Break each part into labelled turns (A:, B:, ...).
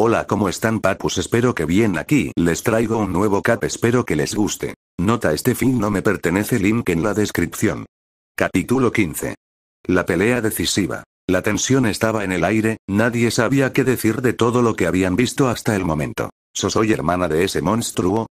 A: Hola, ¿cómo están papus? Espero que bien aquí. Les traigo un nuevo cap, espero que les guste. Nota este fin no me pertenece, link en la descripción. Capítulo 15. La pelea decisiva. La tensión estaba en el aire, nadie sabía qué decir de todo lo que habían visto hasta el momento. So soy hermana de ese monstruo,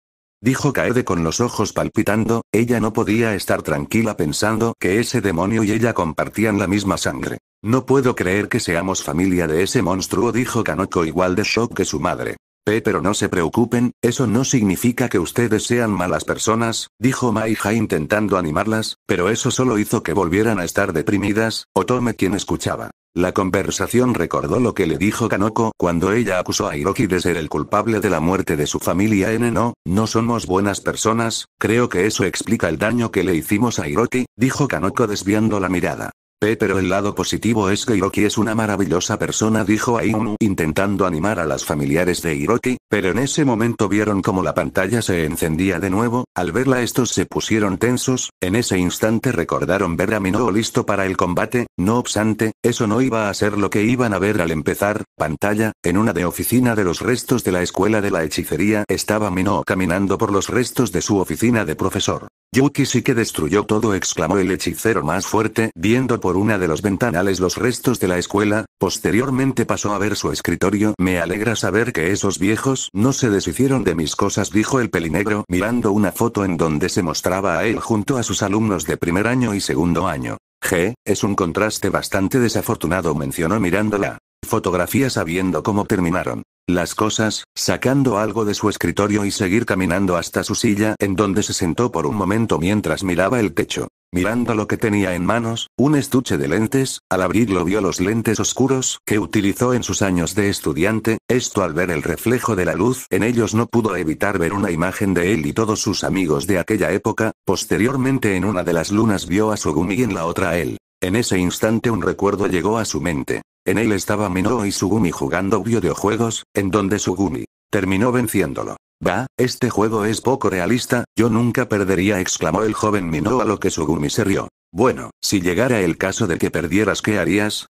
A: dijo Kaede con los ojos palpitando, ella no podía estar tranquila pensando que ese demonio y ella compartían la misma sangre. No puedo creer que seamos familia de ese monstruo, dijo Kanoko igual de shock que su madre pero no se preocupen, eso no significa que ustedes sean malas personas, dijo Maija intentando animarlas, pero eso solo hizo que volvieran a estar deprimidas, Otome quien escuchaba. La conversación recordó lo que le dijo Kanoko cuando ella acusó a Hiroki de ser el culpable de la muerte de su familia N. No, no somos buenas personas, creo que eso explica el daño que le hicimos a Hiroki, dijo Kanoko desviando la mirada. Pero el lado positivo es que Hiroki es una maravillosa persona, dijo Ainu, intentando animar a las familiares de Hiroki, pero en ese momento vieron como la pantalla se encendía de nuevo, al verla estos se pusieron tensos, en ese instante recordaron ver a Minoo listo para el combate, no obstante, eso no iba a ser lo que iban a ver al empezar, pantalla, en una de oficina de los restos de la escuela de la hechicería estaba Minoo caminando por los restos de su oficina de profesor. Yuki sí que destruyó todo, exclamó el hechicero más fuerte, viendo por una de los ventanales los restos de la escuela, posteriormente pasó a ver su escritorio. Me alegra saber que esos viejos no se deshicieron de mis cosas, dijo el pelinegro, mirando una foto en donde se mostraba a él junto a sus alumnos de primer año y segundo año. G, es un contraste bastante desafortunado, mencionó mirándola. la fotografía sabiendo cómo terminaron las cosas, sacando algo de su escritorio y seguir caminando hasta su silla en donde se sentó por un momento mientras miraba el techo. Mirando lo que tenía en manos, un estuche de lentes, al abrirlo vio los lentes oscuros que utilizó en sus años de estudiante, esto al ver el reflejo de la luz en ellos no pudo evitar ver una imagen de él y todos sus amigos de aquella época, posteriormente en una de las lunas vio a Sugumi y en la otra a él. En ese instante un recuerdo llegó a su mente. En él estaba Minoo y Sugumi jugando videojuegos, en donde Sugumi terminó venciéndolo. Va, este juego es poco realista, yo nunca perdería, exclamó el joven Minoo a lo que Sugumi se rió. Bueno, si llegara el caso de que perdieras, ¿qué harías?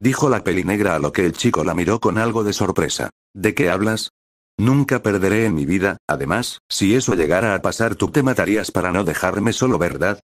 A: Dijo la pelinegra a lo que el chico la miró con algo de sorpresa. ¿De qué hablas? Nunca perderé en mi vida, además, si eso llegara a pasar tú te matarías para no dejarme solo, ¿verdad?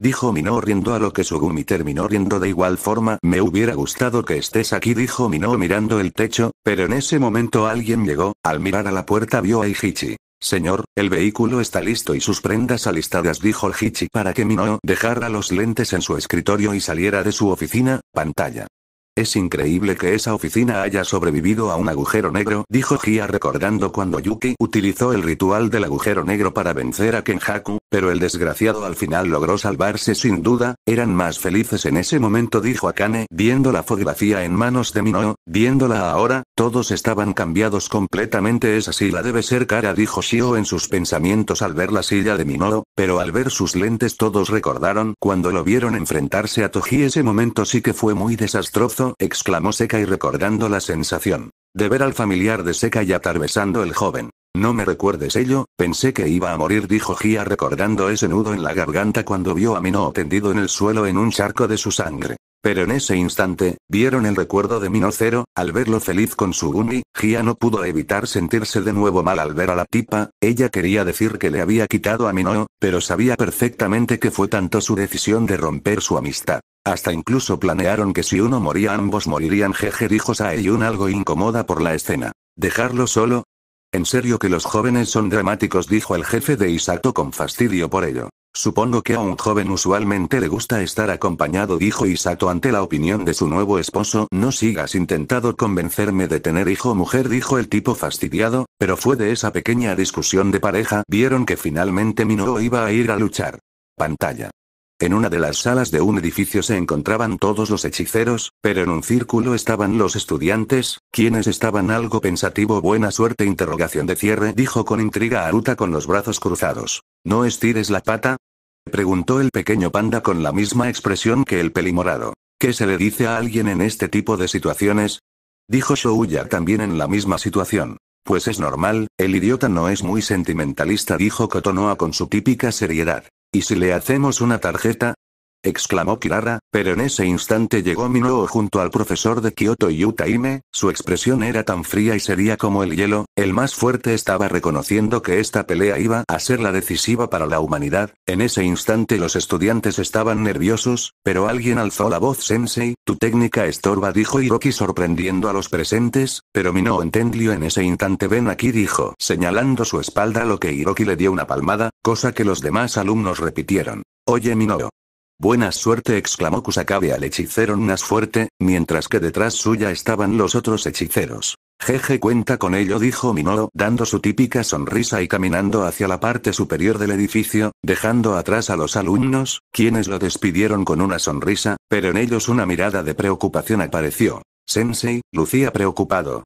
A: Dijo Minó riendo a lo que Sugumi terminó riendo de igual forma. Me hubiera gustado que estés aquí, dijo Minó mirando el techo, pero en ese momento alguien llegó. Al mirar a la puerta vio a Ijichi. Señor, el vehículo está listo y sus prendas alistadas, dijo Hichi para que Minoo dejara los lentes en su escritorio y saliera de su oficina, pantalla. Es increíble que esa oficina haya sobrevivido a un agujero negro, dijo Gia recordando cuando Yuki utilizó el ritual del agujero negro para vencer a Kenhaku, pero el desgraciado al final logró salvarse sin duda, eran más felices en ese momento dijo Akane, viendo la fotografía en manos de Minoo, viéndola ahora, todos estaban cambiados completamente. Esa silla debe ser cara, dijo Shio en sus pensamientos al ver la silla de minoro pero al ver sus lentes todos recordaron cuando lo vieron enfrentarse a Toji. Ese momento sí que fue muy desastroso, exclamó Seca y recordando la sensación de ver al familiar de Seca y atravesando el joven. No me recuerdes ello, pensé que iba a morir, dijo Gia recordando ese nudo en la garganta cuando vio a minoro tendido en el suelo en un charco de su sangre. Pero en ese instante, vieron el recuerdo de Minocero, al verlo feliz con su Gumi, Gia no pudo evitar sentirse de nuevo mal al ver a la tipa, ella quería decir que le había quitado a Mino, pero sabía perfectamente que fue tanto su decisión de romper su amistad. Hasta incluso planearon que si uno moría ambos morirían jeje dijo un algo incomoda por la escena. ¿Dejarlo solo? En serio que los jóvenes son dramáticos dijo el jefe de Isato con fastidio por ello. Supongo que a un joven usualmente le gusta estar acompañado, dijo Isato ante la opinión de su nuevo esposo. No sigas intentado convencerme de tener hijo o mujer, dijo el tipo fastidiado, pero fue de esa pequeña discusión de pareja, vieron que finalmente Minoru iba a ir a luchar. Pantalla. En una de las salas de un edificio se encontraban todos los hechiceros, pero en un círculo estaban los estudiantes, quienes estaban algo pensativo. Buena suerte, interrogación de cierre, dijo con intriga Aruta con los brazos cruzados. No estires la pata, preguntó el pequeño panda con la misma expresión que el pelimorado. ¿Qué se le dice a alguien en este tipo de situaciones? Dijo Shouya también en la misma situación. Pues es normal, el idiota no es muy sentimentalista, dijo Kotonoa con su típica seriedad. ¿Y si le hacemos una tarjeta? exclamó Kirara, pero en ese instante llegó minoo junto al profesor de Kyoto y su expresión era tan fría y seria como el hielo, el más fuerte estaba reconociendo que esta pelea iba a ser la decisiva para la humanidad, en ese instante los estudiantes estaban nerviosos, pero alguien alzó la voz Sensei, tu técnica estorba dijo Hiroki sorprendiendo a los presentes, pero minoo entendió en ese instante ven aquí dijo, señalando su espalda lo que Hiroki le dio una palmada, cosa que los demás alumnos repitieron. Oye Minoo. Buena suerte, exclamó Kusakabe al hechicero más fuerte, mientras que detrás suya estaban los otros hechiceros. Jeje cuenta con ello, dijo Minoru, dando su típica sonrisa y caminando hacia la parte superior del edificio, dejando atrás a los alumnos, quienes lo despidieron con una sonrisa, pero en ellos una mirada de preocupación apareció. Sensei, lucía preocupado.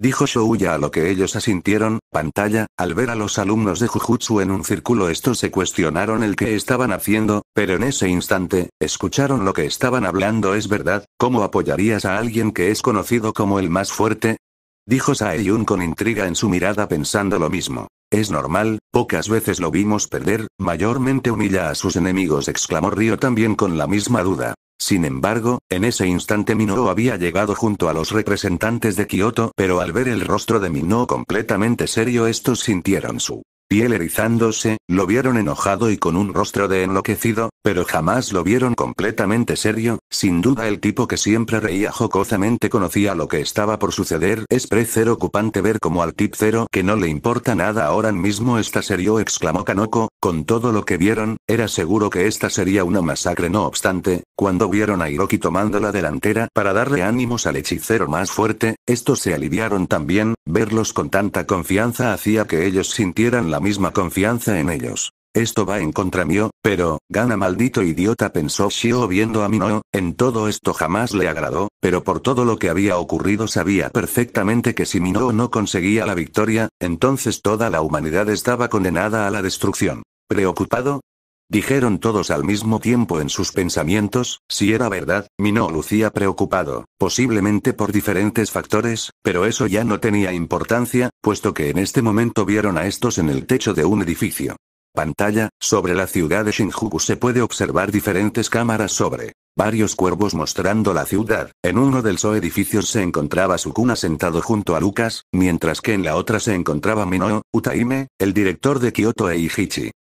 A: Dijo Shouya a lo que ellos asintieron, pantalla, al ver a los alumnos de Jujutsu en un círculo estos se cuestionaron el que estaban haciendo, pero en ese instante, escucharon lo que estaban hablando es verdad, ¿cómo apoyarías a alguien que es conocido como el más fuerte? Dijo Saeyun con intriga en su mirada pensando lo mismo. Es normal, pocas veces lo vimos perder, mayormente humilla a sus enemigos exclamó Ryo también con la misma duda. Sin embargo, en ese instante Minoo había llegado junto a los representantes de Kioto, pero al ver el rostro de Minoo completamente serio estos sintieron su piel erizándose, lo vieron enojado y con un rostro de enloquecido, pero jamás lo vieron completamente serio, sin duda el tipo que siempre reía jocosamente conocía lo que estaba por suceder. Es precer ocupante ver como al tip cero que no le importa nada ahora mismo está serio exclamó Kanoko, con todo lo que vieron, era seguro que esta sería una masacre no obstante, cuando vieron a Hiroki tomando la delantera para darle ánimos al hechicero más fuerte, estos se aliviaron también, verlos con tanta confianza hacía que ellos sintieran la misma confianza en ellos. Esto va en contra mío, pero, gana maldito idiota pensó Shio viendo a Minoo, en todo esto jamás le agradó, pero por todo lo que había ocurrido sabía perfectamente que si Minoo no conseguía la victoria, entonces toda la humanidad estaba condenada a la destrucción. Preocupado, Dijeron todos al mismo tiempo en sus pensamientos, si era verdad, Mino lucía preocupado, posiblemente por diferentes factores, pero eso ya no tenía importancia, puesto que en este momento vieron a estos en el techo de un edificio. Pantalla, sobre la ciudad de Shinjuku se puede observar diferentes cámaras sobre varios cuervos mostrando la ciudad. En uno de los edificios se encontraba Sukuna sentado junto a Lucas, mientras que en la otra se encontraba Mino Utaime, el director de Kyoto e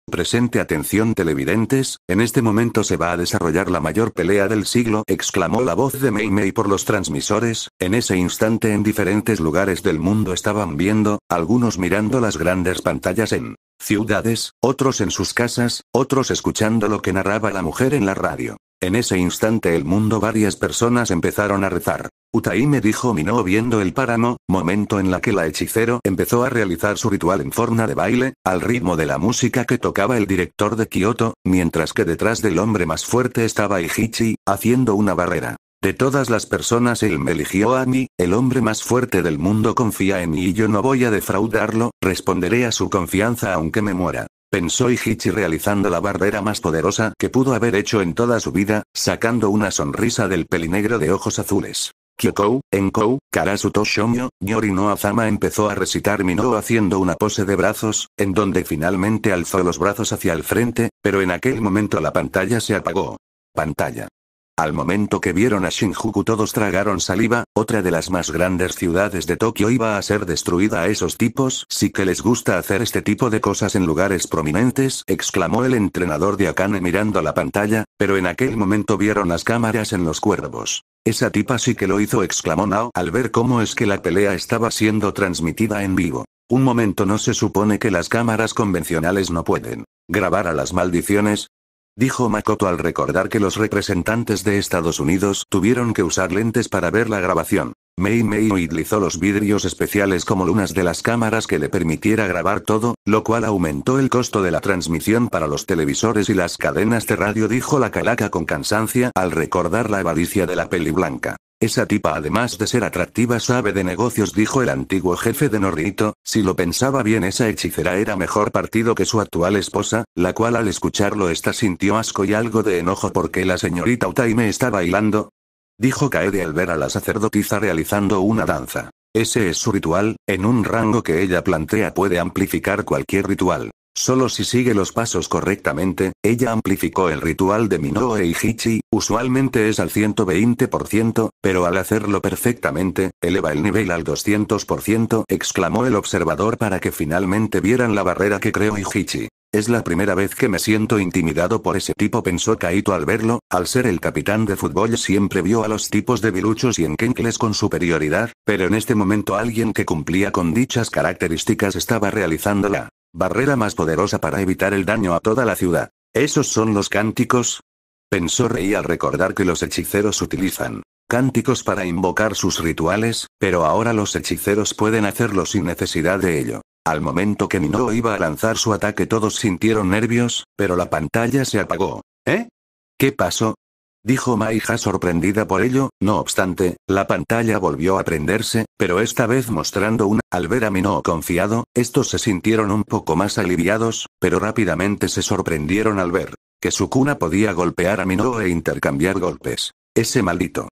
A: Presente atención televidentes, en este momento se va a desarrollar la mayor pelea del siglo, exclamó la voz de Mei Mei por los transmisores, en ese instante en diferentes lugares del mundo estaban viendo, algunos mirando las grandes pantallas en ciudades, otros en sus casas, otros escuchando lo que narraba la mujer en la radio. En ese instante el mundo varias personas empezaron a rezar. Utai me dijo no viendo el páramo, momento en la que la hechicero empezó a realizar su ritual en forma de baile, al ritmo de la música que tocaba el director de Kioto, mientras que detrás del hombre más fuerte estaba Ijichi, haciendo una barrera. De todas las personas él me eligió a mí, el hombre más fuerte del mundo confía en mí y yo no voy a defraudarlo, responderé a su confianza aunque me muera. Pensó Ijichi realizando la barrera más poderosa que pudo haber hecho en toda su vida, sacando una sonrisa del pelinegro de ojos azules. Kyokou, Enkou, Karasuto Shomyo, Nyori no Azama empezó a recitar mino haciendo una pose de brazos, en donde finalmente alzó los brazos hacia el frente, pero en aquel momento la pantalla se apagó. Pantalla. Al momento que vieron a Shinjuku todos tragaron saliva, otra de las más grandes ciudades de Tokio iba a ser destruida a esos tipos. Sí que les gusta hacer este tipo de cosas en lugares prominentes, exclamó el entrenador de Akane mirando la pantalla, pero en aquel momento vieron las cámaras en los cuervos. Esa tipa sí que lo hizo, exclamó Nao al ver cómo es que la pelea estaba siendo transmitida en vivo. Un momento no se supone que las cámaras convencionales no pueden grabar a las maldiciones, dijo Makoto al recordar que los representantes de Estados Unidos tuvieron que usar lentes para ver la grabación. Mei Mei utilizó los vidrios especiales como lunas de las cámaras que le permitiera grabar todo, lo cual aumentó el costo de la transmisión para los televisores y las cadenas de radio dijo la calaca con cansancia al recordar la avaricia de la peli blanca. Esa tipa además de ser atractiva sabe de negocios, dijo el antiguo jefe de Norrito, si lo pensaba bien esa hechicera era mejor partido que su actual esposa, la cual al escucharlo esta sintió asco y algo de enojo porque la señorita Utaime está bailando. Dijo Kaede al ver a la sacerdotisa realizando una danza. Ese es su ritual, en un rango que ella plantea puede amplificar cualquier ritual. Solo si sigue los pasos correctamente, ella amplificó el ritual de Minoe e Hichi, usualmente es al 120%, pero al hacerlo perfectamente, eleva el nivel al 200%, exclamó el observador para que finalmente vieran la barrera que creó Ijichi. Es la primera vez que me siento intimidado por ese tipo, pensó Kaito al verlo, al ser el capitán de fútbol siempre vio a los tipos de biluchos y enkenkles con superioridad, pero en este momento alguien que cumplía con dichas características estaba realizándola. Barrera más poderosa para evitar el daño a toda la ciudad. ¿Esos son los cánticos? Pensó Rey al recordar que los hechiceros utilizan cánticos para invocar sus rituales, pero ahora los hechiceros pueden hacerlo sin necesidad de ello. Al momento que Minoo iba a lanzar su ataque todos sintieron nervios, pero la pantalla se apagó. ¿Eh? ¿Qué pasó? dijo Maija sorprendida por ello, no obstante, la pantalla volvió a prenderse, pero esta vez mostrando un, al ver a Minoo confiado, estos se sintieron un poco más aliviados, pero rápidamente se sorprendieron al ver que su cuna podía golpear a Minoo e intercambiar golpes. Ese maldito.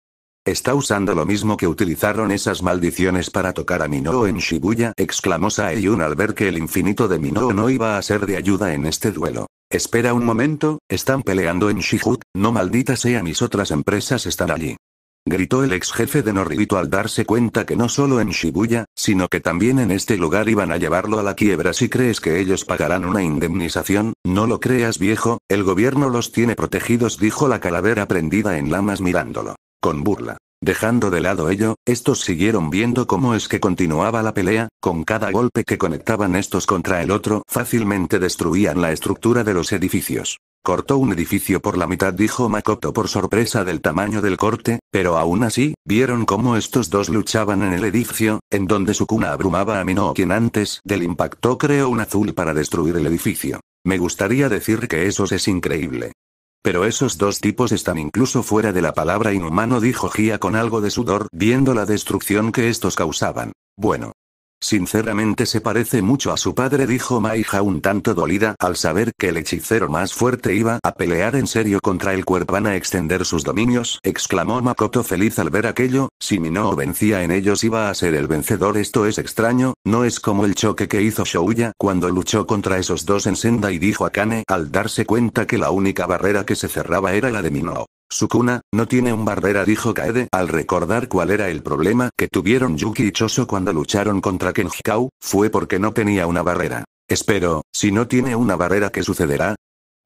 A: Está usando lo mismo que utilizaron esas maldiciones para tocar a Minoo en Shibuya, exclamó Saeyun al ver que el infinito de Minoo no iba a ser de ayuda en este duelo. Espera un momento, están peleando en Shihut, no maldita sea mis otras empresas están allí. Gritó el ex jefe de Noribito al darse cuenta que no solo en Shibuya, sino que también en este lugar iban a llevarlo a la quiebra si crees que ellos pagarán una indemnización, no lo creas viejo, el gobierno los tiene protegidos dijo la calavera prendida en lamas mirándolo con burla. Dejando de lado ello, estos siguieron viendo cómo es que continuaba la pelea, con cada golpe que conectaban estos contra el otro, fácilmente destruían la estructura de los edificios. Cortó un edificio por la mitad, dijo Makoto por sorpresa del tamaño del corte, pero aún así, vieron cómo estos dos luchaban en el edificio, en donde su cuna abrumaba a Mino, quien antes del impacto creó un azul para destruir el edificio. Me gustaría decir que eso es increíble. Pero esos dos tipos están incluso fuera de la palabra inhumano, dijo Gia con algo de sudor, viendo la destrucción que estos causaban. Bueno, Sinceramente se parece mucho a su padre, dijo Maija un tanto dolida al saber que el hechicero más fuerte iba a pelear en serio contra el cuerpo. a extender sus dominios, exclamó Makoto feliz al ver aquello, si Minou vencía en ellos iba a ser el vencedor. Esto es extraño, no es como el choque que hizo Shouya cuando luchó contra esos dos en senda y dijo a Kane al darse cuenta que la única barrera que se cerraba era la de Mino. Sukuna, no tiene un barrera dijo Kaede al recordar cuál era el problema que tuvieron Yuki y Choso cuando lucharon contra Kenjikau, fue porque no tenía una barrera. Espero, si no tiene una barrera ¿qué sucederá?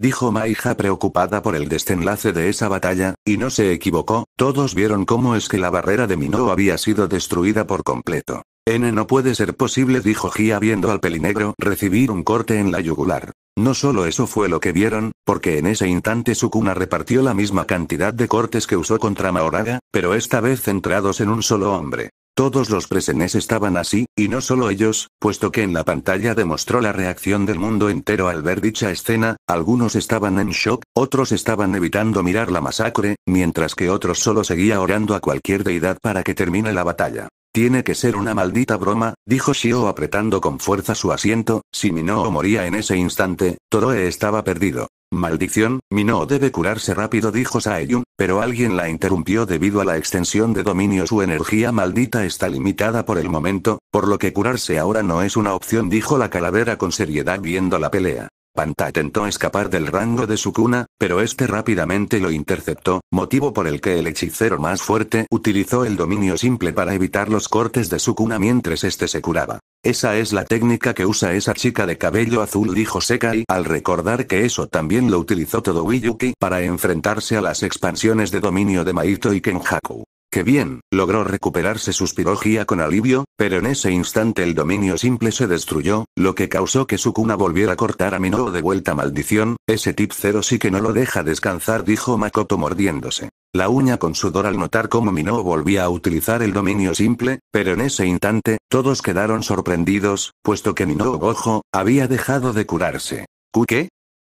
A: Dijo Maija preocupada por el desenlace de esa batalla, y no se equivocó, todos vieron cómo es que la barrera de Minou había sido destruida por completo. N no puede ser posible, dijo Gia viendo al pelinegro recibir un corte en la yugular. No solo eso fue lo que vieron, porque en ese instante Sukuna repartió la misma cantidad de cortes que usó contra Maoraga, pero esta vez centrados en un solo hombre. Todos los presenes estaban así, y no solo ellos, puesto que en la pantalla demostró la reacción del mundo entero al ver dicha escena, algunos estaban en shock, otros estaban evitando mirar la masacre, mientras que otros solo seguía orando a cualquier deidad para que termine la batalla. Tiene que ser una maldita broma, dijo Shio apretando con fuerza su asiento, si Minoo moría en ese instante, Toroe estaba perdido. Maldición, Minoo debe curarse rápido dijo Saeyun, pero alguien la interrumpió debido a la extensión de dominio su energía maldita está limitada por el momento, por lo que curarse ahora no es una opción dijo la calavera con seriedad viendo la pelea. Panta intentó escapar del rango de su cuna, pero este rápidamente lo interceptó, motivo por el que el hechicero más fuerte utilizó el dominio simple para evitar los cortes de su cuna mientras este se curaba. Esa es la técnica que usa esa chica de cabello azul, dijo Sekai, al recordar que eso también lo utilizó todo Wiyuki para enfrentarse a las expansiones de dominio de Maito y Kenjaku. Que bien, logró recuperarse su Gia con alivio, pero en ese instante el dominio simple se destruyó, lo que causó que su cuna volviera a cortar a Minoo de vuelta maldición, ese tip cero sí que no lo deja descansar dijo Makoto mordiéndose. La uña con sudor al notar cómo Minoo volvía a utilizar el dominio simple, pero en ese instante, todos quedaron sorprendidos, puesto que Minoo Gojo, había dejado de curarse. ¿Qué?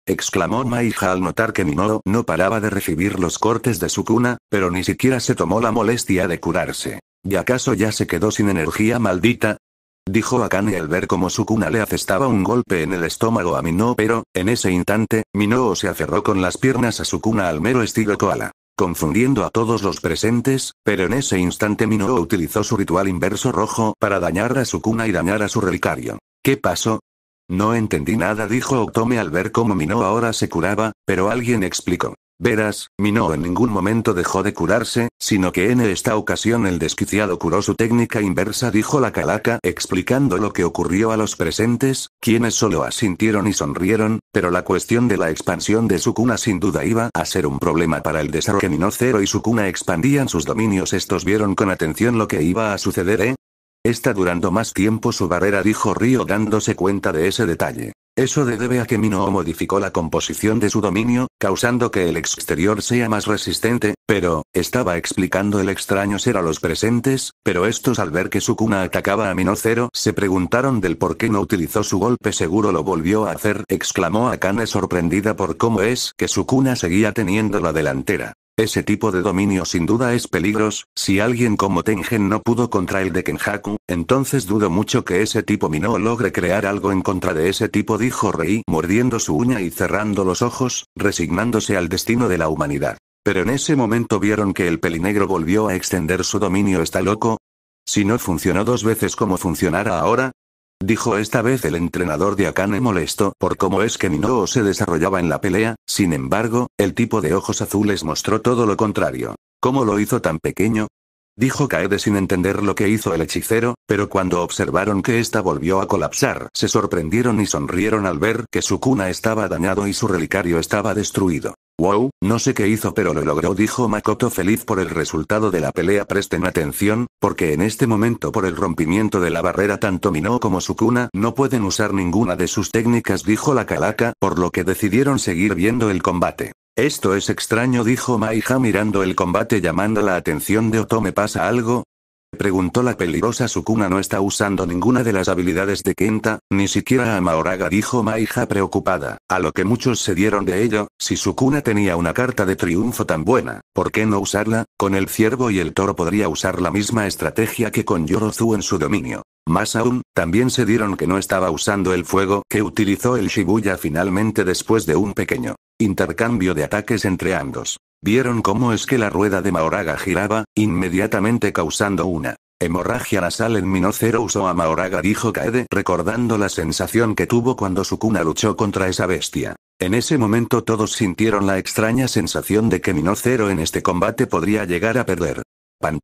A: exclamó Maija al notar que Minoo no paraba de recibir los cortes de su cuna, pero ni siquiera se tomó la molestia de curarse. ¿Y acaso ya se quedó sin energía maldita? Dijo Akane al ver cómo su cuna le afestaba un golpe en el estómago a Minoo pero, en ese instante, Minoo se aferró con las piernas a su cuna al mero estilo koala confundiendo a todos los presentes, pero en ese instante Minoo utilizó su ritual inverso rojo para dañar a su cuna y dañar a su relicario. ¿Qué pasó? No entendí nada, dijo Otome al ver cómo Mino ahora se curaba, pero alguien explicó. Verás, Mino en ningún momento dejó de curarse, sino que en esta ocasión el desquiciado curó su técnica inversa, dijo la calaca, explicando lo que ocurrió a los presentes, quienes solo asintieron y sonrieron, pero la cuestión de la expansión de su cuna sin duda iba a ser un problema para el desarrollo. Mino Cero y su cuna expandían sus dominios. Estos vieron con atención lo que iba a suceder, ¿eh? Está durando más tiempo su barrera, dijo Río dándose cuenta de ese detalle. Eso de debe a que Minoo modificó la composición de su dominio, causando que el exterior sea más resistente, pero, estaba explicando el extraño ser a los presentes, pero estos al ver que su cuna atacaba a Mino Cero se preguntaron del por qué no utilizó su golpe seguro lo volvió a hacer, exclamó Akane sorprendida por cómo es que su cuna seguía teniendo la delantera. Ese tipo de dominio sin duda es peligroso. si alguien como Tengen no pudo contra el de Kenhaku, entonces dudo mucho que ese tipo Mino logre crear algo en contra de ese tipo dijo Rei mordiendo su uña y cerrando los ojos, resignándose al destino de la humanidad. Pero en ese momento vieron que el pelinegro volvió a extender su dominio ¿está loco? Si no funcionó dos veces como funcionara ahora, Dijo esta vez el entrenador de Akane molesto por cómo es que Minoo se desarrollaba en la pelea, sin embargo, el tipo de ojos azules mostró todo lo contrario. ¿Cómo lo hizo tan pequeño? dijo Kaede sin entender lo que hizo el hechicero, pero cuando observaron que ésta volvió a colapsar, se sorprendieron y sonrieron al ver que su cuna estaba dañado y su relicario estaba destruido. Wow, no sé qué hizo pero lo logró dijo Makoto feliz por el resultado de la pelea presten atención, porque en este momento por el rompimiento de la barrera tanto Mino como su cuna, no pueden usar ninguna de sus técnicas dijo la calaca, por lo que decidieron seguir viendo el combate. Esto es extraño, dijo Maija mirando el combate llamando la atención de Otome. ¿Pasa algo? Preguntó la peligrosa Sukuna no está usando ninguna de las habilidades de Kenta, ni siquiera a Maoraga dijo Maija preocupada, a lo que muchos se dieron de ello, si Sukuna tenía una carta de triunfo tan buena, ¿por qué no usarla? Con el ciervo y el toro podría usar la misma estrategia que con Yorozu en su dominio. Más aún, también se dieron que no estaba usando el fuego que utilizó el Shibuya finalmente después de un pequeño intercambio de ataques entre ambos. Vieron cómo es que la rueda de Maoraga giraba, inmediatamente causando una hemorragia nasal en Minocero usó a Maoraga dijo Kaede recordando la sensación que tuvo cuando Sukuna luchó contra esa bestia. En ese momento todos sintieron la extraña sensación de que Minocero en este combate podría llegar a perder también.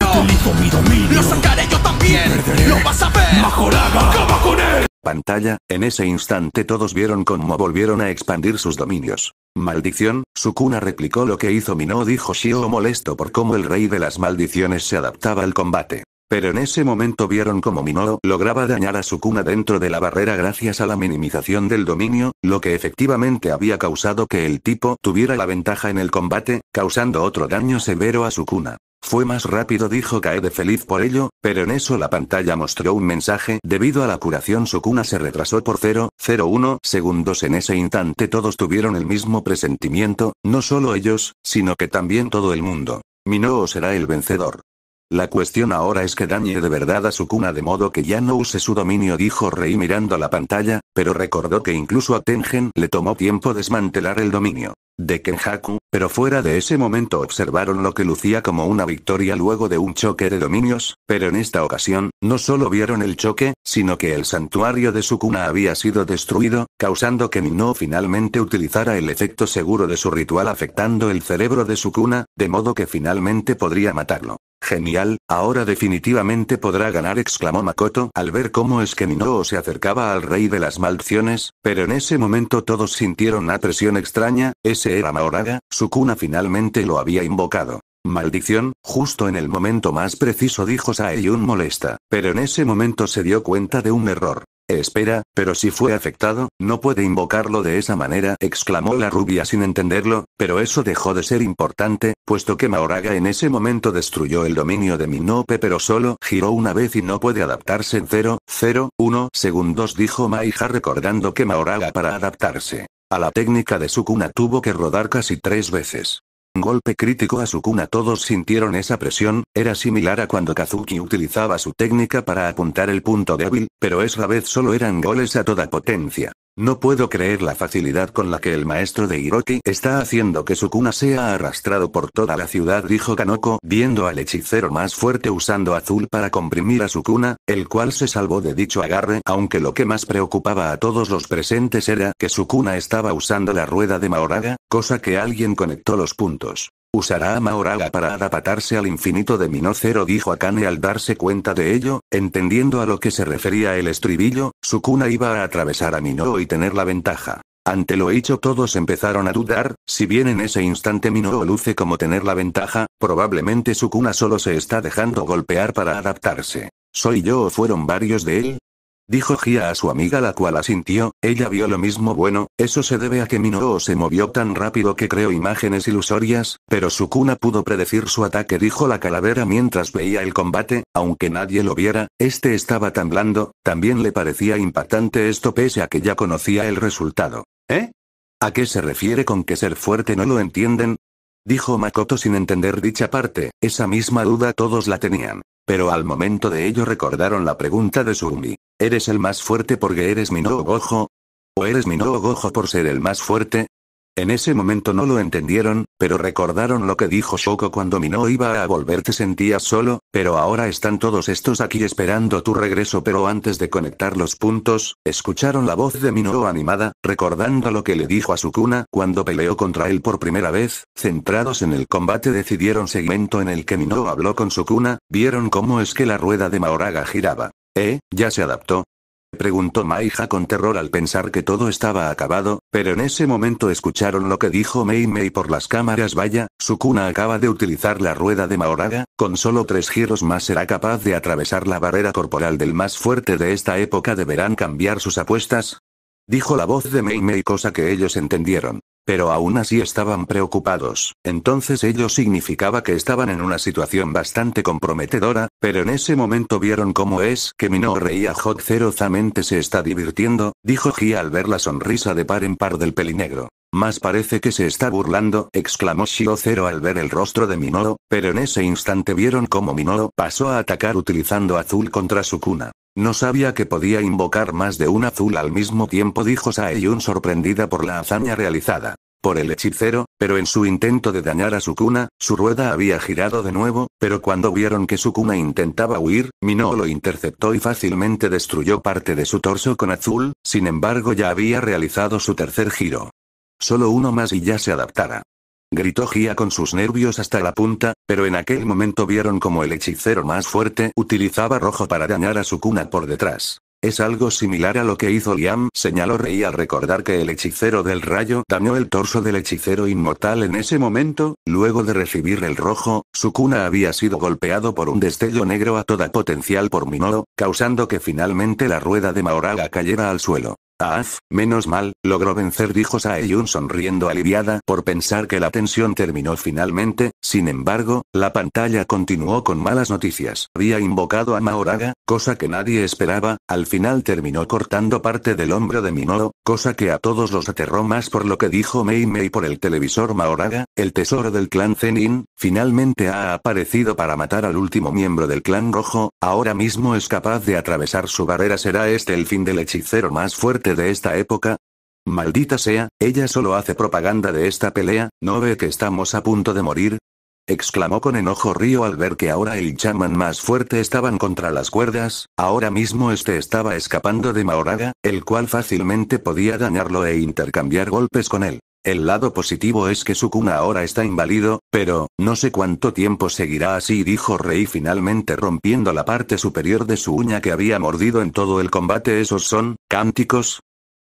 A: Pantalla, en ese instante todos vieron cómo volvieron a expandir sus dominios. Maldición, Sukuna replicó lo que hizo Mino dijo Shio molesto por cómo el rey de las maldiciones se adaptaba al combate. Pero en ese momento vieron cómo Mino lograba dañar a Sukuna dentro de la barrera gracias a la minimización del dominio, lo que efectivamente había causado que el tipo tuviera la ventaja en el combate, causando otro daño severo a Sukuna. Fue más rápido, dijo Kaede feliz por ello, pero en eso la pantalla mostró un mensaje. Debido a la curación, cuna se retrasó por 0,01 segundos. En ese instante, todos tuvieron el mismo presentimiento, no solo ellos, sino que también todo el mundo. Minoo será el vencedor. La cuestión ahora es que dañe de verdad a su cuna de modo que ya no use su dominio, dijo Rey mirando la pantalla, pero recordó que incluso a Tengen le tomó tiempo desmantelar el dominio de Kenhaku, pero fuera de ese momento observaron lo que lucía como una victoria luego de un choque de dominios, pero en esta ocasión, no solo vieron el choque, sino que el santuario de su cuna había sido destruido, causando que Nino finalmente utilizara el efecto seguro de su ritual afectando el cerebro de su cuna, de modo que finalmente podría matarlo. Genial, ahora definitivamente podrá ganar, exclamó Makoto al ver cómo es que Ninoo se acercaba al rey de las maldiciones, pero en ese momento todos sintieron una presión extraña, ese era Maoraga, su cuna finalmente lo había invocado. Maldición, justo en el momento más preciso dijo Saeyun molesta, pero en ese momento se dio cuenta de un error espera, pero si fue afectado, no puede invocarlo de esa manera, exclamó la rubia sin entenderlo, pero eso dejó de ser importante, puesto que Maoraga en ese momento destruyó el dominio de Minope pero solo giró una vez y no puede adaptarse en 0, 0, 1 segundos dijo Maija recordando que Maoraga para adaptarse. A la técnica de Sukuna tuvo que rodar casi tres veces golpe crítico a Sukuna todos sintieron esa presión, era similar a cuando Kazuki utilizaba su técnica para apuntar el punto débil, pero esa vez solo eran goles a toda potencia. No puedo creer la facilidad con la que el maestro de Hiroki está haciendo que su cuna sea arrastrado por toda la ciudad, dijo Kanoko, viendo al hechicero más fuerte usando azul para comprimir a su cuna, el cual se salvó de dicho agarre, aunque lo que más preocupaba a todos los presentes era que su cuna estaba usando la rueda de Maoraga, cosa que alguien conectó los puntos. Usará a Maoraga para adaptarse al infinito de Minocero, dijo Akane al darse cuenta de ello, entendiendo a lo que se refería el estribillo, su cuna iba a atravesar a Mino y tener la ventaja. Ante lo hecho todos empezaron a dudar, si bien en ese instante Mino luce como tener la ventaja, probablemente su cuna solo se está dejando golpear para adaptarse. ¿Soy yo o fueron varios de él? Dijo Gia a su amiga la cual asintió, ella vio lo mismo bueno, eso se debe a que Minoru se movió tan rápido que creó imágenes ilusorias, pero Sukuna pudo predecir su ataque dijo la calavera mientras veía el combate, aunque nadie lo viera, este estaba tan blando, también le parecía impactante esto pese a que ya conocía el resultado. ¿Eh? ¿A qué se refiere con que ser fuerte no lo entienden? Dijo Makoto sin entender dicha parte, esa misma duda todos la tenían. Pero al momento de ello recordaron la pregunta de Sumi. ¿Eres el más fuerte porque eres mi no gojo? ¿O eres mi gojo por ser el más fuerte? En ese momento no lo entendieron, pero recordaron lo que dijo Shoko cuando Mino iba a volver te sentías solo, pero ahora están todos estos aquí esperando tu regreso pero antes de conectar los puntos, escucharon la voz de Mino animada, recordando lo que le dijo a Sukuna cuando peleó contra él por primera vez, centrados en el combate decidieron segmento en el que Mino habló con Sukuna, vieron cómo es que la rueda de Maoraga giraba. ¿Eh? ¿Ya se adaptó? Preguntó Maija con terror al pensar que todo estaba acabado, pero en ese momento escucharon lo que dijo Mei Mei por las cámaras. Vaya, Sukuna acaba de utilizar la rueda de Maoraga, con solo tres giros más será capaz de atravesar la barrera corporal del más fuerte de esta época. ¿Deberán cambiar sus apuestas? Dijo la voz de Mei Mei cosa que ellos entendieron. Pero aún así estaban preocupados, entonces ello significaba que estaban en una situación bastante comprometedora, pero en ese momento vieron cómo es que Minor reía Hot se está divirtiendo, dijo Gia al ver la sonrisa de par en par del pelinegro. Más parece que se está burlando, exclamó Zero al ver el rostro de Minoro. pero en ese instante vieron cómo Minoro pasó a atacar utilizando azul contra su cuna. No sabía que podía invocar más de un azul al mismo tiempo, dijo Saeyun sorprendida por la hazaña realizada por el hechicero, pero en su intento de dañar a su cuna, su rueda había girado de nuevo, pero cuando vieron que su cuna intentaba huir, Minoro lo interceptó y fácilmente destruyó parte de su torso con azul, sin embargo ya había realizado su tercer giro. Solo uno más y ya se adaptara. Gritó Gia con sus nervios hasta la punta, pero en aquel momento vieron como el hechicero más fuerte utilizaba rojo para dañar a su cuna por detrás. Es algo similar a lo que hizo Liam, señaló Rey al recordar que el hechicero del rayo dañó el torso del hechicero inmortal en ese momento, luego de recibir el rojo, su cuna había sido golpeado por un destello negro a toda potencial por Minolo causando que finalmente la rueda de Maoraga cayera al suelo. Ah, menos mal, logró vencer, dijo Saeyun sonriendo aliviada por pensar que la tensión terminó finalmente, sin embargo, la pantalla continuó con malas noticias. Había invocado a Maoraga, cosa que nadie esperaba, al final terminó cortando parte del hombro de minoro cosa que a todos los aterró más por lo que dijo Mei Mei por el televisor Maoraga, el tesoro del clan Zenin, finalmente ha aparecido para matar al último miembro del clan rojo, ahora mismo es capaz de atravesar su barrera será este el fin del hechicero más fuerte de esta época? Maldita sea, ella solo hace propaganda de esta pelea, ¿no ve que estamos a punto de morir? exclamó con enojo Río al ver que ahora el chamán más fuerte estaban contra las cuerdas, ahora mismo este estaba escapando de Maoraga, el cual fácilmente podía dañarlo e intercambiar golpes con él. El lado positivo es que su cuna ahora está inválido, pero, no sé cuánto tiempo seguirá así dijo Rei finalmente rompiendo la parte superior de su uña que había mordido en todo el combate esos son, cánticos.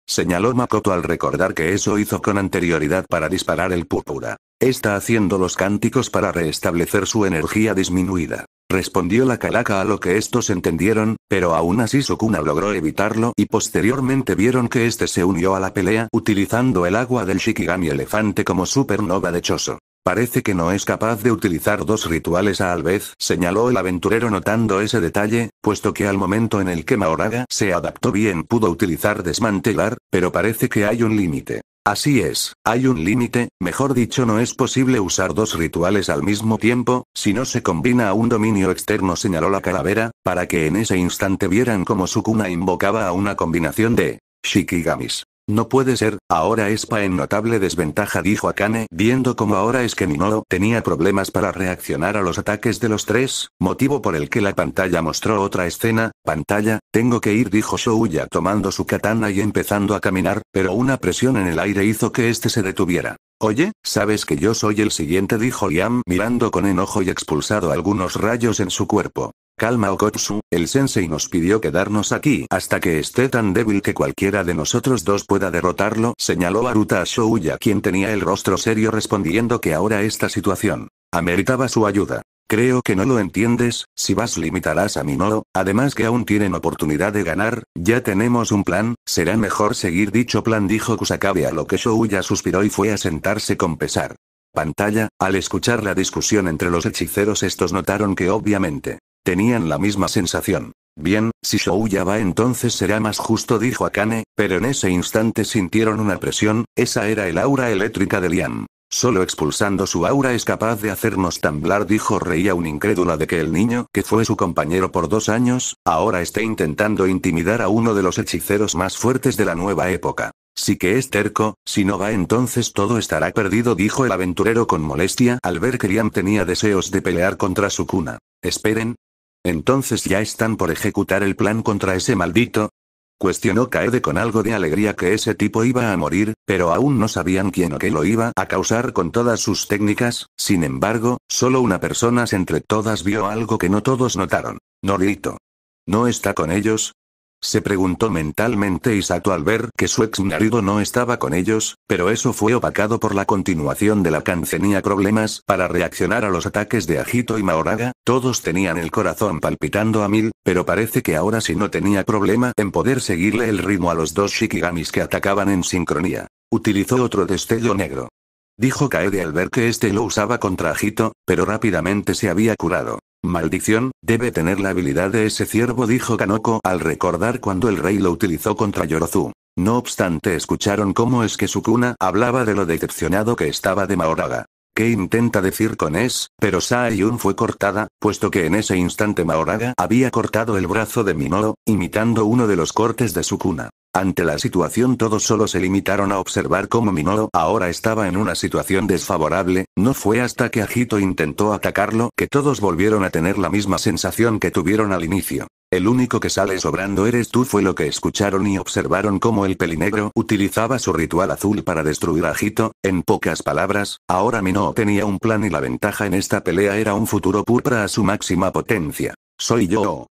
A: Señaló Makoto al recordar que eso hizo con anterioridad para disparar el púrpura. Está haciendo los cánticos para restablecer su energía disminuida. Respondió la calaca a lo que estos entendieron, pero aún así Sukuna logró evitarlo y posteriormente vieron que este se unió a la pelea utilizando el agua del Shikigami elefante como supernova de Choso. Parece que no es capaz de utilizar dos rituales a la vez, señaló el aventurero notando ese detalle, puesto que al momento en el que Maoraga se adaptó bien pudo utilizar desmantelar, pero parece que hay un límite. Así es, hay un límite, mejor dicho no es posible usar dos rituales al mismo tiempo, si no se combina a un dominio externo señaló la calavera, para que en ese instante vieran cómo su invocaba a una combinación de Shikigamis. No puede ser, ahora Espa en notable desventaja dijo Akane, viendo como ahora es que Minoro tenía problemas para reaccionar a los ataques de los tres, motivo por el que la pantalla mostró otra escena, pantalla, tengo que ir dijo Shouya tomando su katana y empezando a caminar, pero una presión en el aire hizo que este se detuviera. Oye, ¿sabes que yo soy el siguiente? dijo Liam mirando con enojo y expulsado algunos rayos en su cuerpo. Calma Okotsu, el sensei nos pidió quedarnos aquí hasta que esté tan débil que cualquiera de nosotros dos pueda derrotarlo, señaló Aruta a Shouya quien tenía el rostro serio respondiendo que ahora esta situación ameritaba su ayuda. Creo que no lo entiendes, si vas limitarás a Minoru, además que aún tienen oportunidad de ganar, ya tenemos un plan, será mejor seguir dicho plan dijo Kusakabe a lo que Shouya suspiró y fue a sentarse con pesar. Pantalla, al escuchar la discusión entre los hechiceros estos notaron que obviamente, Tenían la misma sensación. Bien, si ya va entonces será más justo, dijo Akane, pero en ese instante sintieron una presión, esa era el aura eléctrica de Liam. Solo expulsando su aura es capaz de hacernos temblar, dijo reía un incrédula de que el niño, que fue su compañero por dos años, ahora esté intentando intimidar a uno de los hechiceros más fuertes de la nueva época. Sí que es terco, si no va entonces todo estará perdido, dijo el aventurero con molestia al ver que Liam tenía deseos de pelear contra su cuna. Esperen, entonces ya están por ejecutar el plan contra ese maldito. Cuestionó Kaede con algo de alegría que ese tipo iba a morir, pero aún no sabían quién o qué lo iba a causar con todas sus técnicas, sin embargo, solo una persona entre todas vio algo que no todos notaron. Norito. No está con ellos, se preguntó mentalmente Isato al ver que su ex no estaba con ellos, pero eso fue opacado por la continuación de la cancenía problemas para reaccionar a los ataques de Agito y Maoraga, todos tenían el corazón palpitando a mil, pero parece que ahora sí no tenía problema en poder seguirle el ritmo a los dos Shikigamis que atacaban en sincronía. Utilizó otro destello negro. Dijo Kaede al ver que este lo usaba contra Agito, pero rápidamente se había curado. Maldición, debe tener la habilidad de ese ciervo, dijo Kanoko al recordar cuando el rey lo utilizó contra Yorozu. No obstante, escucharon cómo es que Sukuna hablaba de lo decepcionado que estaba de Maoraga. ¿Qué intenta decir con es? Pero Saiyun fue cortada, puesto que en ese instante Maoraga había cortado el brazo de Minoro imitando uno de los cortes de Sukuna. Ante la situación todos solo se limitaron a observar cómo Mino ahora estaba en una situación desfavorable, no fue hasta que Agito intentó atacarlo que todos volvieron a tener la misma sensación que tuvieron al inicio. El único que sale sobrando eres tú fue lo que escucharon y observaron cómo el pelinegro utilizaba su ritual azul para destruir a Ajito, en pocas palabras, ahora Mino tenía un plan y la ventaja en esta pelea era un futuro purpra a su máxima potencia. Soy yo.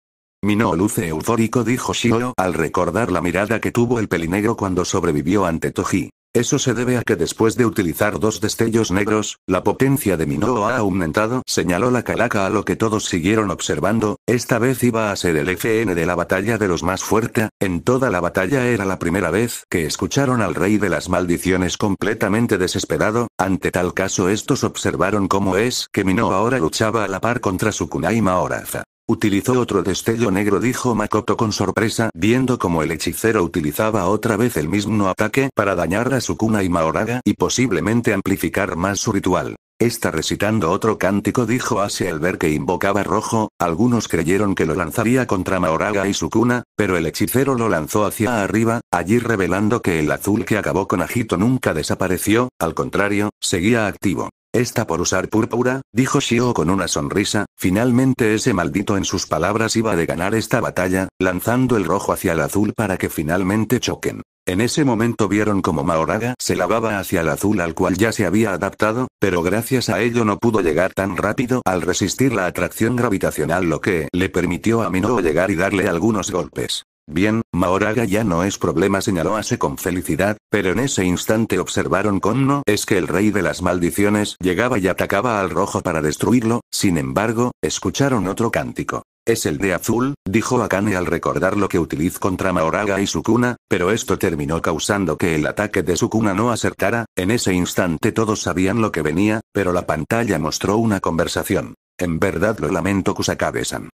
A: Mino luce eufórico dijo Shio al recordar la mirada que tuvo el pelinegro cuando sobrevivió ante Toji. Eso se debe a que después de utilizar dos destellos negros, la potencia de Minoo ha aumentado, señaló la calaca a lo que todos siguieron observando, esta vez iba a ser el FN de la batalla de los más fuerte, en toda la batalla era la primera vez que escucharon al rey de las maldiciones completamente desesperado, ante tal caso estos observaron cómo es que Minoo ahora luchaba a la par contra su kunai Maoraza. Utilizó otro destello negro, dijo Makoto con sorpresa, viendo como el hechicero utilizaba otra vez el mismo ataque para dañar a Sukuna y Maoraga y posiblemente amplificar más su ritual. Está recitando otro cántico, dijo Asia al ver que invocaba rojo. Algunos creyeron que lo lanzaría contra Maoraga y Sukuna, pero el hechicero lo lanzó hacia arriba, allí revelando que el azul que acabó con Ajito nunca desapareció, al contrario, seguía activo esta por usar púrpura, dijo Shio con una sonrisa, finalmente ese maldito en sus palabras iba de ganar esta batalla, lanzando el rojo hacia el azul para que finalmente choquen. En ese momento vieron como Maoraga se lavaba hacia el azul al cual ya se había adaptado, pero gracias a ello no pudo llegar tan rápido al resistir la atracción gravitacional lo que le permitió a Minoo llegar y darle algunos golpes. Bien, Maoraga ya no es problema, señaló Ase con felicidad, pero en ese instante observaron con no es que el rey de las maldiciones llegaba y atacaba al rojo para destruirlo, sin embargo, escucharon otro cántico. Es el de azul, dijo Akane al recordar lo que utiliz contra Maoraga y Sukuna, pero esto terminó causando que el ataque de Sukuna no acertara, en ese instante todos sabían lo que venía, pero la pantalla mostró una conversación. En verdad lo lamento Kusakabe-san.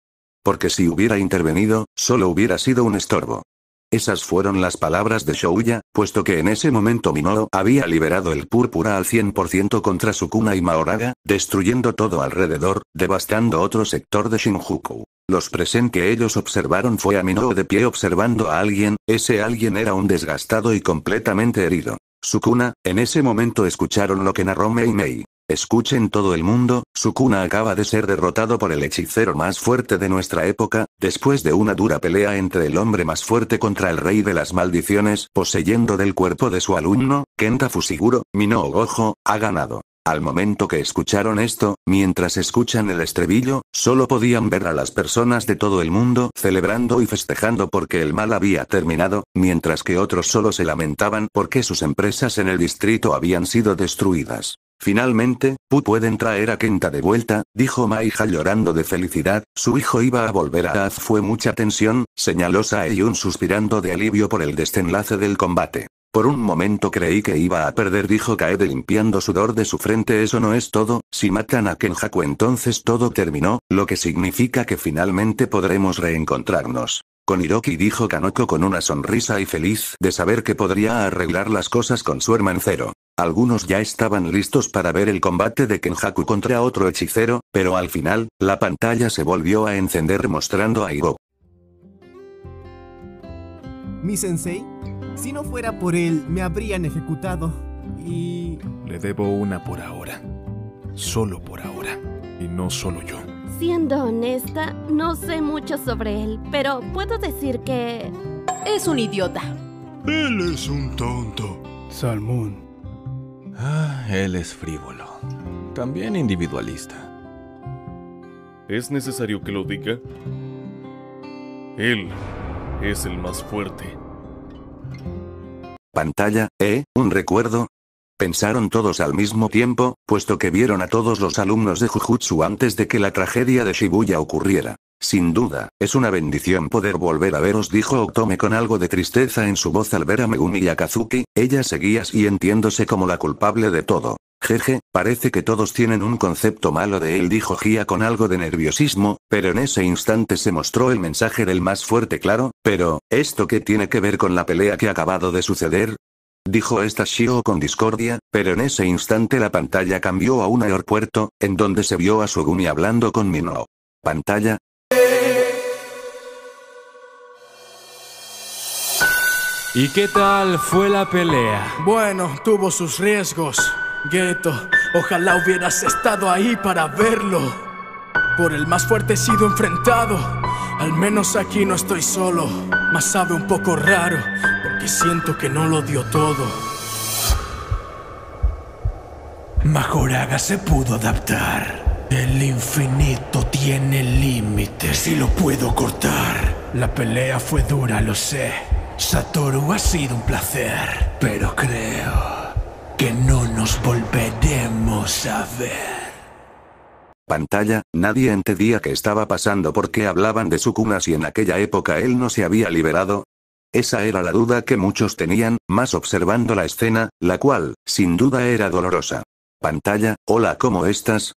A: Porque si hubiera intervenido, solo hubiera sido un estorbo. Esas fueron las palabras de Shouya, puesto que en ese momento Minoo había liberado el púrpura al 100% contra Sukuna y Maoraga, destruyendo todo alrededor, devastando otro sector de Shinjuku. Los presentes que ellos observaron fue a Minoo de pie observando a alguien, ese alguien era un desgastado y completamente herido. Sukuna, en ese momento escucharon lo que narró Mei Mei. Escuchen todo el mundo, Sukuna acaba de ser derrotado por el hechicero más fuerte de nuestra época, después de una dura pelea entre el hombre más fuerte contra el rey de las maldiciones, poseyendo del cuerpo de su alumno, Kenta Fusiguro, Mino Gojo, ha ganado. Al momento que escucharon esto, mientras escuchan el estribillo, solo podían ver a las personas de todo el mundo celebrando y festejando porque el mal había terminado, mientras que otros solo se lamentaban porque sus empresas en el distrito habían sido destruidas. Finalmente, Pu pueden traer a Kenta de vuelta, dijo Maija llorando de felicidad, su hijo iba a volver a Az fue mucha tensión, señaló Saeyun suspirando de alivio por el desenlace del combate. Por un momento creí que iba a perder, dijo Kaede limpiando sudor de su frente. Eso no es todo, si matan a Kenjaku entonces todo terminó, lo que significa que finalmente podremos reencontrarnos. Con Hiroki dijo Kanoko con una sonrisa y feliz de saber que podría arreglar las cosas con su hermancero. Algunos ya estaban listos para ver el combate de Kenjaku contra otro hechicero, pero al final, la pantalla se volvió a encender mostrando a Ivo. Mi sensei, si no fuera por él, me habrían ejecutado. Y... Le debo una por ahora. Solo por ahora. Y no solo yo. Siendo honesta, no sé mucho sobre él, pero puedo decir que... Es un idiota. Él es un tonto. Salmón. Ah, él es frívolo. También individualista. ¿Es necesario que lo diga? Él es el más fuerte. Pantalla, ¿eh? Un recuerdo, Pensaron todos al mismo tiempo, puesto que vieron a todos los alumnos de Jujutsu antes de que la tragedia de Shibuya ocurriera. Sin duda, es una bendición poder volver a veros, dijo Otome con algo de tristeza en su voz al ver a Megumi y a Kazuki, ella seguía entiéndose como la culpable de todo. Jeje, parece que todos tienen un concepto malo de él, dijo Gia con algo de nerviosismo, pero en ese instante se mostró el mensaje del más fuerte claro, pero, ¿esto qué tiene que ver con la pelea que ha acabado de suceder? Dijo esta Shio con discordia, pero en ese instante la pantalla cambió a un aeropuerto, en donde se vio a Sugumi hablando con Mino. Pantalla, ¿Y qué tal fue la pelea? Bueno, tuvo sus riesgos. Gueto, ojalá hubieras estado ahí para verlo. Por el más fuerte he sido enfrentado. Al menos aquí no estoy solo. Mas sabe un poco raro, porque siento que no lo dio todo. Majoraga se pudo adaptar. El infinito tiene límites y lo puedo cortar. La pelea fue dura, lo sé. Satoru, ha sido un placer, pero creo que no nos volveremos a ver. Pantalla, nadie entendía qué estaba pasando porque hablaban de su cuna si en aquella época él no se había liberado, esa era la duda que muchos tenían, más observando la escena, la cual, sin duda era dolorosa. Pantalla, hola, ¿cómo estás?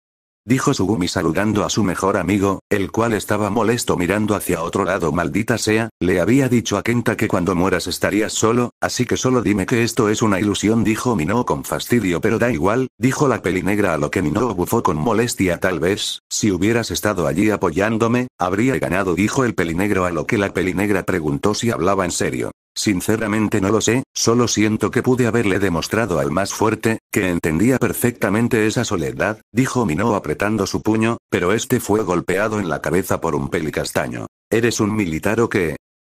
A: dijo Sugumi saludando a su mejor amigo, el cual estaba molesto mirando hacia otro lado. Maldita sea, le había dicho a Kenta que cuando mueras estarías solo, así que solo dime que esto es una ilusión, dijo Minoo con fastidio, pero da igual, dijo la pelinegra a lo que Minoo bufó con molestia. Tal vez, si hubieras estado allí apoyándome, habría ganado, dijo el pelinegro a lo que la pelinegra preguntó si hablaba en serio. Sinceramente no lo sé, solo siento que pude haberle demostrado al más fuerte, que entendía perfectamente esa soledad, dijo mino apretando su puño, pero este fue golpeado en la cabeza por un pelicastaño. Eres un militar o qué?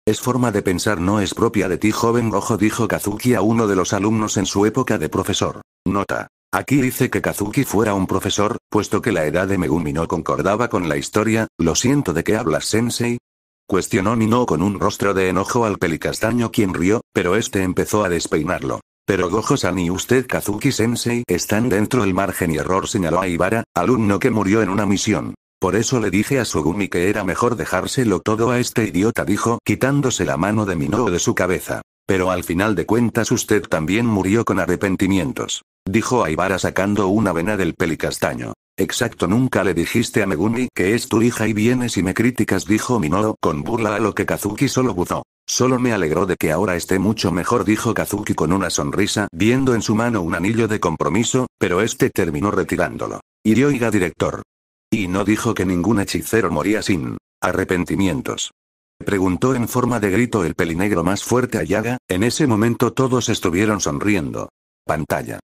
A: Es forma de pensar no es propia de ti joven Ojo, dijo Kazuki a uno de los alumnos en su época de profesor. Nota. Aquí dice que Kazuki fuera un profesor, puesto que la edad de Megumi no concordaba con la historia, lo siento de que hablas sensei, Cuestionó Mino con un rostro de enojo al pelicastaño quien rió, pero este empezó a despeinarlo. Pero Gojo-san y usted Kazuki-sensei están dentro del margen y error señaló a alumno que murió en una misión. Por eso le dije a Sugumi que era mejor dejárselo todo a este idiota dijo quitándose la mano de Mino de su cabeza. Pero al final de cuentas usted también murió con arrepentimientos. Dijo Aibara sacando una vena del pelicastaño. Exacto, nunca le dijiste a Megumi que es tu hija y vienes y me criticas, dijo Minoru con burla a lo que Kazuki solo buzó. Solo me alegró de que ahora esté mucho mejor, dijo Kazuki con una sonrisa, viendo en su mano un anillo de compromiso, pero este terminó retirándolo. Irioiga director. Y no dijo que ningún hechicero moría sin arrepentimientos. Preguntó en forma de grito el pelinegro más fuerte a Yaga, en ese momento todos estuvieron sonriendo. Pantalla.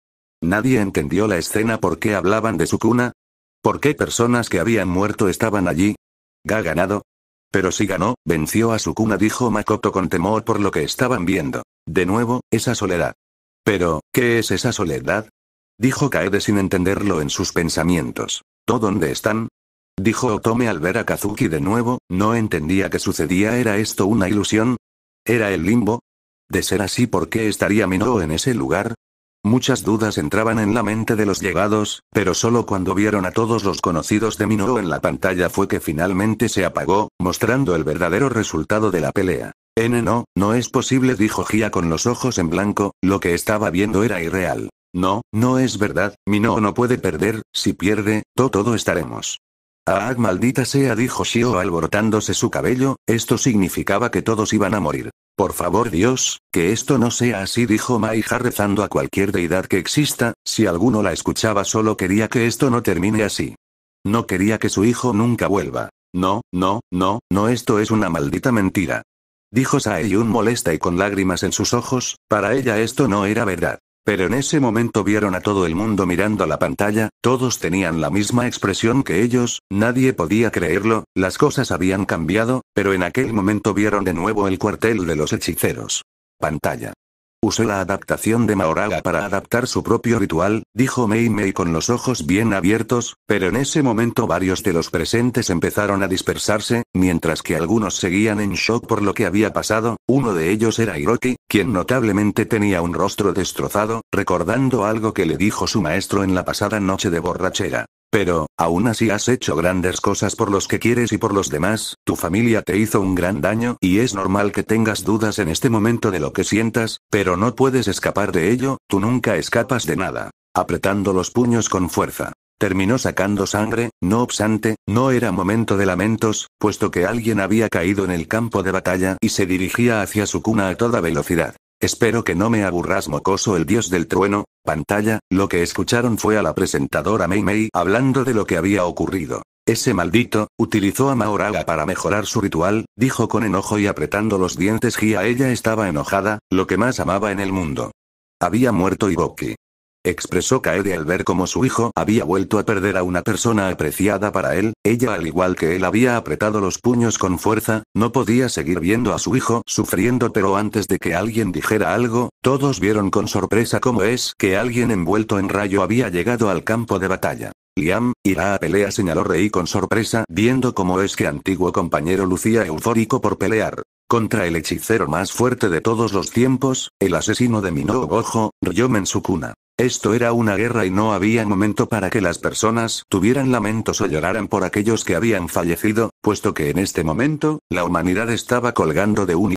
A: Nadie entendió la escena por qué hablaban de su cuna. ¿Por qué personas que habían muerto estaban allí? ¿Ga ganado? Pero si ganó, venció a su cuna, dijo Makoto con temor por lo que estaban viendo. De nuevo, esa soledad. Pero, ¿qué es esa soledad? Dijo Kaede sin entenderlo en sus pensamientos. ¿Todo dónde están? Dijo Otome al ver a Kazuki de nuevo, no entendía qué sucedía. ¿Era esto una ilusión? ¿Era el limbo? De ser así, ¿por qué estaría Mino en ese lugar? Muchas dudas entraban en la mente de los llegados, pero solo cuando vieron a todos los conocidos de Minou en la pantalla fue que finalmente se apagó, mostrando el verdadero resultado de la pelea. N no, no es posible dijo Gia con los ojos en blanco, lo que estaba viendo era irreal. No, no es verdad, Minou no puede perder, si pierde, todo estaremos. Ah, ah, maldita sea, dijo Shio alborotándose su cabello, esto significaba que todos iban a morir. Por favor Dios, que esto no sea así, dijo Maija rezando a cualquier deidad que exista, si alguno la escuchaba solo quería que esto no termine así. No quería que su hijo nunca vuelva. No, no, no, no, esto es una maldita mentira. Dijo Saeyun molesta y con lágrimas en sus ojos, para ella esto no era verdad. Pero en ese momento vieron a todo el mundo mirando la pantalla, todos tenían la misma expresión que ellos, nadie podía creerlo, las cosas habían cambiado, pero en aquel momento vieron de nuevo el cuartel de los hechiceros. Pantalla usó la adaptación de Maoraga para adaptar su propio ritual, dijo Mei Mei con los ojos bien abiertos, pero en ese momento varios de los presentes empezaron a dispersarse, mientras que algunos seguían en shock por lo que había pasado, uno de ellos era Hiroki, quien notablemente tenía un rostro destrozado, recordando algo que le dijo su maestro en la pasada noche de borrachera. Pero, aún así has hecho grandes cosas por los que quieres y por los demás, tu familia te hizo un gran daño, y es normal que tengas dudas en este momento de lo que sientas, pero no puedes escapar de ello, tú nunca escapas de nada. Apretando los puños con fuerza. Terminó sacando sangre, no obstante, no era momento de lamentos, puesto que alguien había caído en el campo de batalla y se dirigía hacia su cuna a toda velocidad. Espero que no me aburras mocoso el dios del trueno, pantalla, lo que escucharon fue a la presentadora Mei Mei hablando de lo que había ocurrido. Ese maldito, utilizó a Maoraga para mejorar su ritual, dijo con enojo y apretando los dientes Gia ella estaba enojada, lo que más amaba en el mundo. Había muerto Iboki expresó Kaede al ver cómo su hijo había vuelto a perder a una persona apreciada para él, ella al igual que él había apretado los puños con fuerza, no podía seguir viendo a su hijo sufriendo pero antes de que alguien dijera algo, todos vieron con sorpresa cómo es que alguien envuelto en rayo había llegado al campo de batalla. Liam, irá a pelea señaló Rey con sorpresa viendo cómo es que antiguo compañero lucía eufórico por pelear. Contra el hechicero más fuerte de todos los tiempos, el asesino de Minogojo, Ryomen Sukuna. Esto era una guerra y no había momento para que las personas tuvieran lamentos o lloraran por aquellos que habían fallecido, puesto que en este momento, la humanidad estaba colgando de un